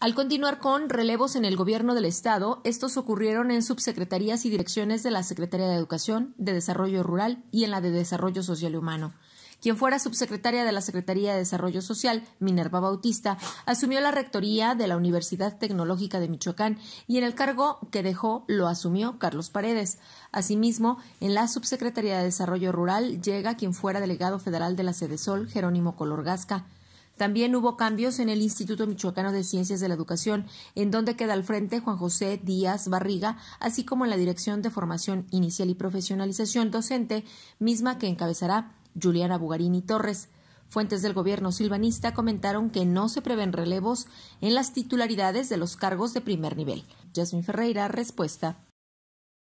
Al continuar con relevos en el gobierno del Estado, estos ocurrieron en subsecretarías y direcciones de la Secretaría de Educación, de Desarrollo Rural y en la de Desarrollo Social y Humano. Quien fuera subsecretaria de la Secretaría de Desarrollo Social, Minerva Bautista, asumió la rectoría de la Universidad Tecnológica de Michoacán y en el cargo que dejó lo asumió Carlos Paredes. Asimismo, en la Subsecretaría de Desarrollo Rural llega quien fuera delegado federal de la Sede Sol, Jerónimo Colorgasca. También hubo cambios en el Instituto Michoacano de Ciencias de la Educación, en donde queda al frente Juan José Díaz Barriga, así como en la Dirección de Formación Inicial y Profesionalización Docente, misma que encabezará Juliana Bugarini Torres. Fuentes del gobierno silvanista comentaron que no se prevén relevos en las titularidades de los cargos de primer nivel. Jasmine Ferreira, respuesta.